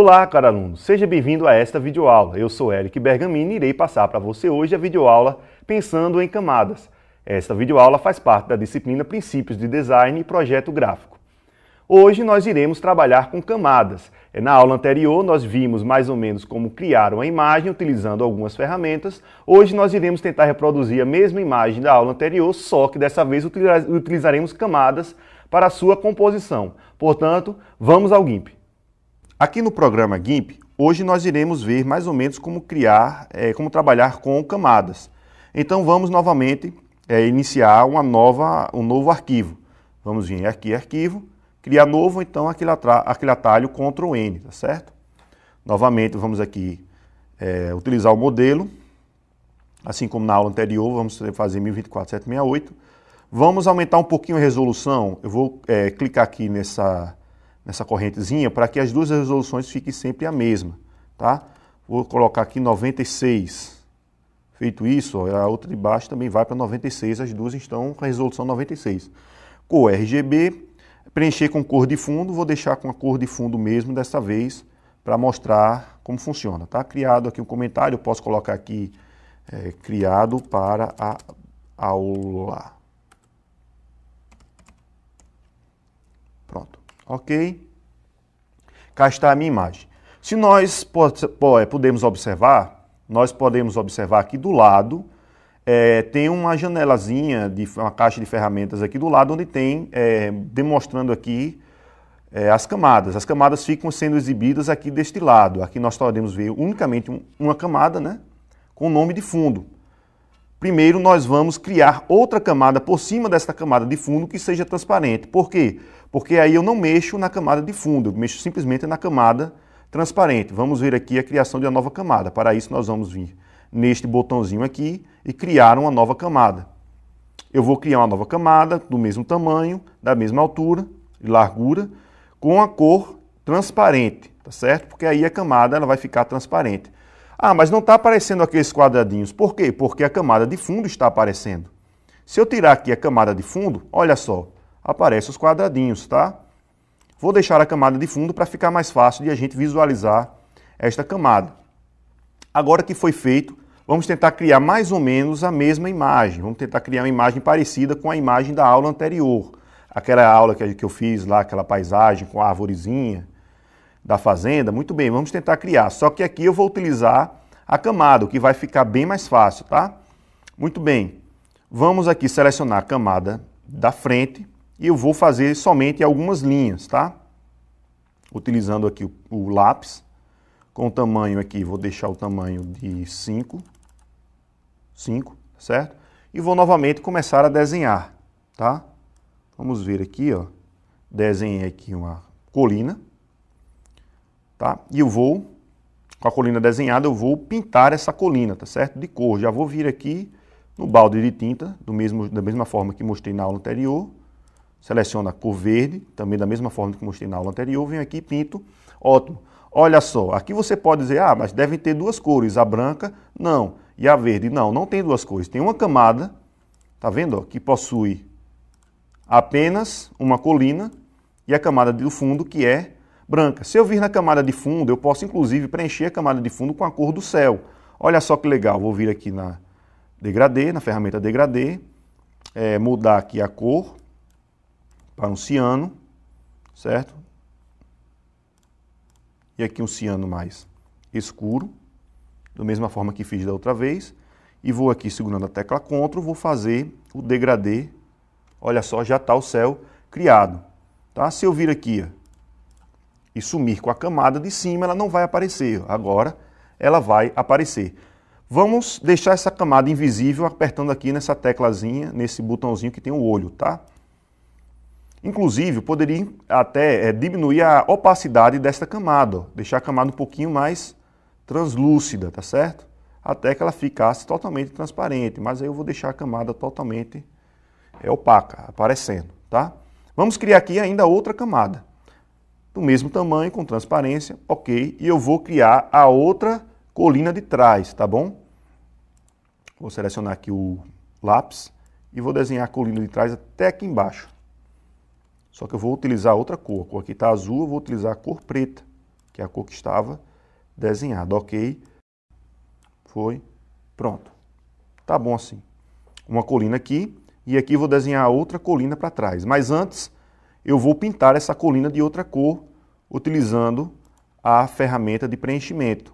Olá, caro aluno, seja bem-vindo a esta videoaula. Eu sou Eric Bergamini e irei passar para você hoje a videoaula Pensando em Camadas. Esta videoaula faz parte da disciplina Princípios de Design e Projeto Gráfico. Hoje nós iremos trabalhar com camadas. É, na aula anterior nós vimos mais ou menos como criar uma imagem utilizando algumas ferramentas. Hoje nós iremos tentar reproduzir a mesma imagem da aula anterior, só que dessa vez utilizaremos camadas para sua composição. Portanto, vamos ao GIMP. Aqui no programa GIMP, hoje nós iremos ver mais ou menos como criar, é, como trabalhar com camadas. Então vamos novamente é, iniciar uma nova, um novo arquivo. Vamos vir aqui, arquivo, criar novo, então aquele, aquele atalho Ctrl N, tá certo? Novamente vamos aqui é, utilizar o modelo, assim como na aula anterior, vamos fazer 1024768. Vamos aumentar um pouquinho a resolução, eu vou é, clicar aqui nessa nessa correntezinha para que as duas resoluções fiquem sempre a mesma, tá? Vou colocar aqui 96. Feito isso, a outra de baixo também vai para 96, as duas estão com a resolução 96. Cor RGB, preencher com cor de fundo, vou deixar com a cor de fundo mesmo dessa vez para mostrar como funciona, tá? Criado aqui um comentário, posso colocar aqui é, criado para a aula. Pronto. Ok? Cá está a minha imagem. Se nós eh, podemos observar, nós podemos observar aqui do lado, é, tem uma janelazinha, de, uma caixa de ferramentas aqui do lado, onde tem, é, demonstrando aqui, é, as camadas. As camadas ficam sendo exibidas aqui deste lado. Aqui nós podemos ver unicamente uma camada, né? Com o nome de fundo primeiro nós vamos criar outra camada por cima dessa camada de fundo que seja transparente. Por quê? Porque aí eu não mexo na camada de fundo, eu mexo simplesmente na camada transparente. Vamos ver aqui a criação de uma nova camada. Para isso nós vamos vir neste botãozinho aqui e criar uma nova camada. Eu vou criar uma nova camada do mesmo tamanho, da mesma altura e largura, com a cor transparente, tá certo? Porque aí a camada ela vai ficar transparente. Ah, mas não está aparecendo aqueles quadradinhos. Por quê? Porque a camada de fundo está aparecendo. Se eu tirar aqui a camada de fundo, olha só, aparecem os quadradinhos, tá? Vou deixar a camada de fundo para ficar mais fácil de a gente visualizar esta camada. Agora que foi feito, vamos tentar criar mais ou menos a mesma imagem. Vamos tentar criar uma imagem parecida com a imagem da aula anterior. Aquela aula que eu fiz lá, aquela paisagem com a arvorezinha, da fazenda, muito bem, vamos tentar criar. Só que aqui eu vou utilizar a camada, o que vai ficar bem mais fácil, tá? Muito bem, vamos aqui selecionar a camada da frente e eu vou fazer somente algumas linhas, tá? Utilizando aqui o, o lápis, com o tamanho aqui, vou deixar o tamanho de 5, 5, tá certo? E vou novamente começar a desenhar, tá? Vamos ver aqui, ó, desenhei aqui uma colina, tá? E eu vou, com a colina desenhada, eu vou pintar essa colina, tá certo? De cor. Já vou vir aqui no balde de tinta, do mesmo, da mesma forma que mostrei na aula anterior. Seleciono a cor verde, também da mesma forma que mostrei na aula anterior. Venho aqui e pinto. Ótimo. Olha só, aqui você pode dizer, ah, mas devem ter duas cores, a branca, não, e a verde, não, não tem duas cores. Tem uma camada, tá vendo, ó, que possui apenas uma colina e a camada do fundo que é branca. Se eu vir na camada de fundo, eu posso inclusive preencher a camada de fundo com a cor do céu. Olha só que legal, vou vir aqui na degradê, na ferramenta degradê, é, mudar aqui a cor para um ciano, certo? E aqui um ciano mais escuro, da mesma forma que fiz da outra vez. E vou aqui segurando a tecla CTRL, vou fazer o degradê. Olha só, já está o céu criado. Tá? Se eu vir aqui, e sumir com a camada de cima, ela não vai aparecer. Agora ela vai aparecer. Vamos deixar essa camada invisível apertando aqui nessa teclazinha, nesse botãozinho que tem o olho, tá? Inclusive, poderia até é, diminuir a opacidade desta camada, ó, deixar a camada um pouquinho mais translúcida, tá certo? Até que ela ficasse totalmente transparente, mas aí eu vou deixar a camada totalmente é, opaca, aparecendo, tá? Vamos criar aqui ainda outra camada do mesmo tamanho, com transparência, ok. E eu vou criar a outra colina de trás, tá bom? Vou selecionar aqui o lápis e vou desenhar a colina de trás até aqui embaixo. Só que eu vou utilizar outra cor. A cor aqui está azul, eu vou utilizar a cor preta, que é a cor que estava desenhada. Ok. Foi. Pronto. Tá bom assim. Uma colina aqui e aqui vou desenhar outra colina para trás. Mas antes eu vou pintar essa colina de outra cor utilizando a ferramenta de preenchimento.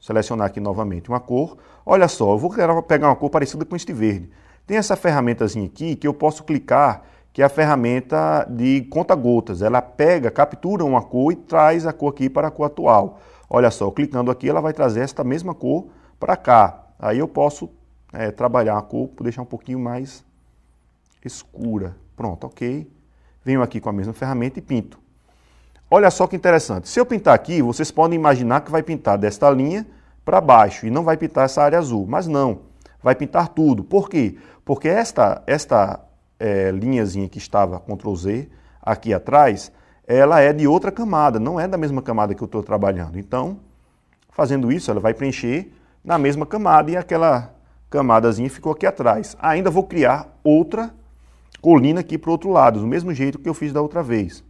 Selecionar aqui novamente uma cor. Olha só, eu vou pegar uma cor parecida com este verde. Tem essa ferramentazinha aqui que eu posso clicar, que é a ferramenta de conta-gotas. Ela pega, captura uma cor e traz a cor aqui para a cor atual. Olha só, clicando aqui, ela vai trazer esta mesma cor para cá. Aí eu posso é, trabalhar a cor, deixar um pouquinho mais escura. Pronto, ok. Venho aqui com a mesma ferramenta e pinto. Olha só que interessante. Se eu pintar aqui, vocês podem imaginar que vai pintar desta linha para baixo e não vai pintar essa área azul. Mas não, vai pintar tudo. Por quê? Porque esta, esta é, linhazinha que estava Ctrl Z aqui atrás, ela é de outra camada, não é da mesma camada que eu estou trabalhando. Então, fazendo isso, ela vai preencher na mesma camada e aquela camadazinha ficou aqui atrás. Ainda vou criar outra colina aqui para o outro lado, do mesmo jeito que eu fiz da outra vez.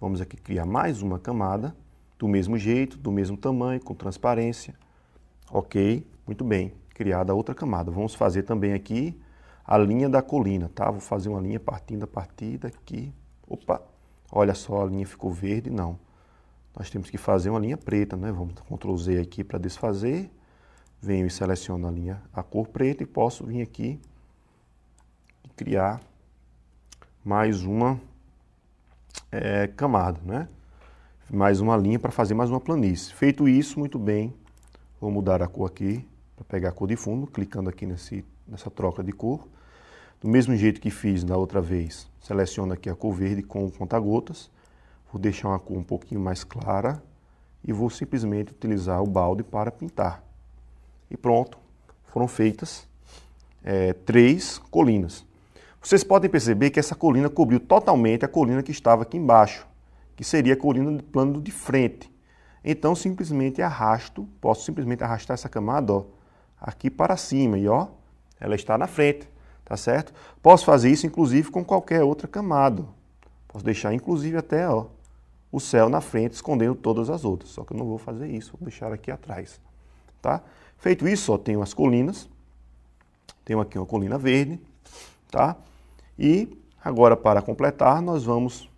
Vamos aqui criar mais uma camada, do mesmo jeito, do mesmo tamanho, com transparência. Ok, muito bem, criada outra camada. Vamos fazer também aqui a linha da colina, tá? Vou fazer uma linha partindo a partir daqui. Opa, olha só, a linha ficou verde, não. Nós temos que fazer uma linha preta, né? Vamos Ctrl Z aqui para desfazer. Venho e seleciono a linha, a cor preta e posso vir aqui e criar mais uma é, camada, né? Mais uma linha para fazer mais uma planície. Feito isso, muito bem, vou mudar a cor aqui para pegar a cor de fundo, clicando aqui nesse, nessa troca de cor. Do mesmo jeito que fiz da outra vez, seleciono aqui a cor verde com o conta-gotas, vou deixar uma cor um pouquinho mais clara e vou simplesmente utilizar o balde para pintar. E pronto, foram feitas é, três colinas. Vocês podem perceber que essa colina cobriu totalmente a colina que estava aqui embaixo, que seria a colina do plano de frente. Então simplesmente arrasto, posso simplesmente arrastar essa camada ó, aqui para cima e ó, ela está na frente, tá certo? Posso fazer isso inclusive com qualquer outra camada. Posso deixar inclusive até ó, o céu na frente, escondendo todas as outras. Só que eu não vou fazer isso, vou deixar aqui atrás. Tá? Feito isso, ó, tenho as colinas. Tenho aqui uma colina verde, tá? E agora para completar nós vamos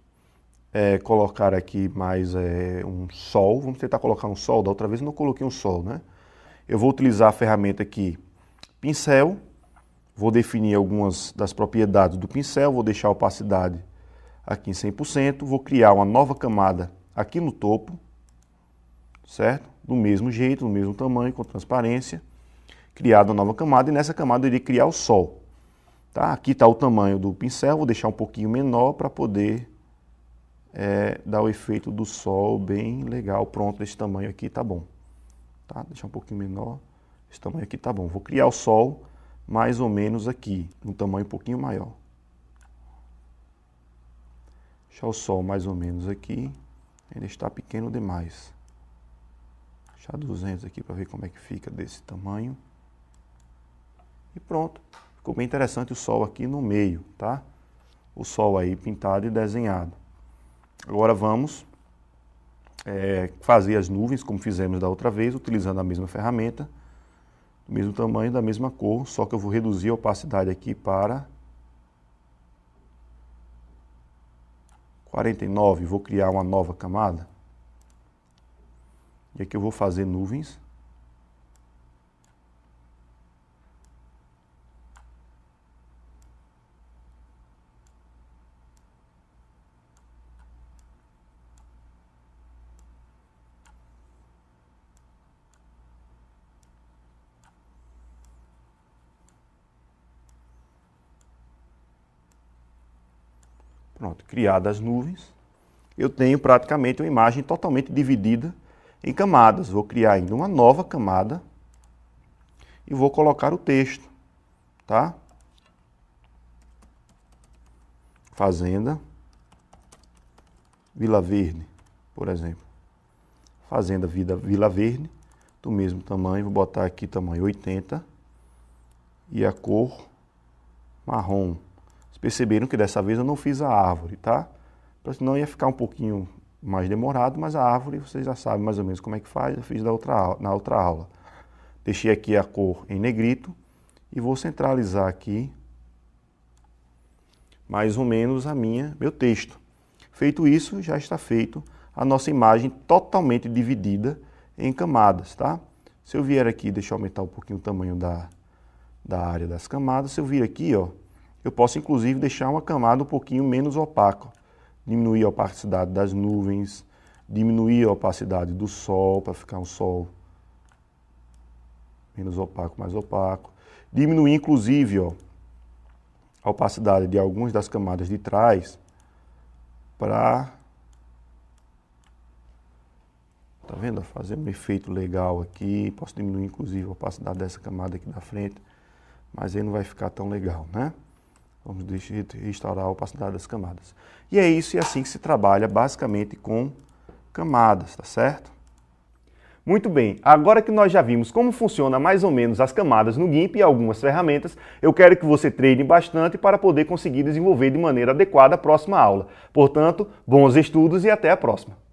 é, colocar aqui mais é, um sol, vamos tentar colocar um sol, da outra vez não coloquei um sol, né? Eu vou utilizar a ferramenta aqui, pincel, vou definir algumas das propriedades do pincel, vou deixar a opacidade aqui em 100%, vou criar uma nova camada aqui no topo, certo? Do mesmo jeito, do mesmo tamanho, com transparência, Criada uma nova camada e nessa camada eu irei criar o sol. Tá? Aqui está o tamanho do pincel, vou deixar um pouquinho menor para poder é, dar o efeito do sol bem legal. Pronto, desse tamanho aqui está bom. Tá? Deixar um pouquinho menor, esse tamanho aqui está bom. Vou criar o sol mais ou menos aqui, um tamanho um pouquinho maior. Deixar o sol mais ou menos aqui, ainda está pequeno demais. Deixar 200 aqui para ver como é que fica desse tamanho. E pronto. Ficou bem interessante o sol aqui no meio, tá? O sol aí pintado e desenhado. Agora vamos é, fazer as nuvens como fizemos da outra vez, utilizando a mesma ferramenta, do mesmo tamanho, da mesma cor, só que eu vou reduzir a opacidade aqui para 49, vou criar uma nova camada. E aqui eu vou fazer nuvens Pronto, criadas as nuvens, eu tenho praticamente uma imagem totalmente dividida em camadas. Vou criar ainda uma nova camada e vou colocar o texto, tá? Fazenda, Vila Verde, por exemplo. Fazenda Vida Vila Verde, do mesmo tamanho, vou botar aqui tamanho 80 e a cor marrom perceberam que dessa vez eu não fiz a árvore, tá? Porque senão ia ficar um pouquinho mais demorado, mas a árvore vocês já sabem mais ou menos como é que faz, eu fiz na outra, na outra aula. Deixei aqui a cor em negrito e vou centralizar aqui mais ou menos a minha, meu texto. Feito isso, já está feito a nossa imagem totalmente dividida em camadas, tá? Se eu vier aqui, deixa eu aumentar um pouquinho o tamanho da, da área das camadas, se eu vir aqui, ó, eu posso, inclusive, deixar uma camada um pouquinho menos opaca, diminuir a opacidade das nuvens, diminuir a opacidade do sol para ficar um sol menos opaco, mais opaco. Diminuir, inclusive, ó, a opacidade de algumas das camadas de trás para... Tá vendo? Fazer um efeito legal aqui. Posso diminuir, inclusive, a opacidade dessa camada aqui da frente, mas aí não vai ficar tão legal, né? vamos restaurar a opacidade das camadas. E é isso e é assim que se trabalha basicamente com camadas, tá certo? Muito bem, agora que nós já vimos como funciona mais ou menos as camadas no GIMP e algumas ferramentas, eu quero que você treine bastante para poder conseguir desenvolver de maneira adequada a próxima aula. Portanto, bons estudos e até a próxima!